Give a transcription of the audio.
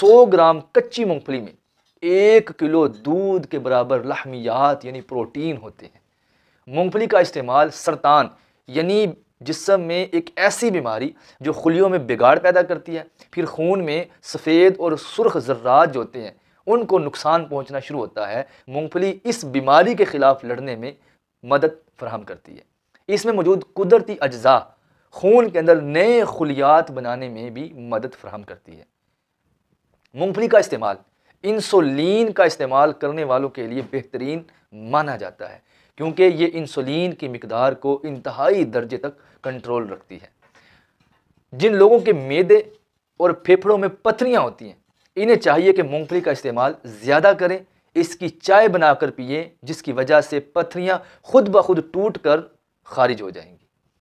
सौ ग्राम कच्ची मूँगफली में एक किलो दूध के बराबर लहमियात यानी प्रोटीन होते हैं मूँगफली का इस्तेमाल सरतान यानी जिसम में एक ऐसी बीमारी जो खुलियों में बिगाड़ पैदा करती है फिर खून में सफ़ेद और सुर्ख जर्रात जो होते हैं उनको नुकसान पहुँचना शुरू होता है मूँगफली इस बीमारी के ख़िलाफ़ लड़ने में मदद फराहम करती है इसमें मौजूद कुदरती अज्जा खून के अंदर नए खुलियात बनाने में भी मदद फराहम करती है मूंगफली का इस्तेमाल इंसुलिन का इस्तेमाल करने वालों के लिए बेहतरीन माना जाता है क्योंकि ये इंसुलिन की मकदार को इंतहाई दर्जे तक कंट्रोल रखती है जिन लोगों के मेदे और फेफड़ों में पथरियाँ होती हैं इन्हें चाहिए कि मूँगफली का इस्तेमाल ज़्यादा करें इसकी चाय बनाकर पिए जिसकी वजह से पथरियाँ खुद ब खुद टूट कर खारिज हो जाएंगी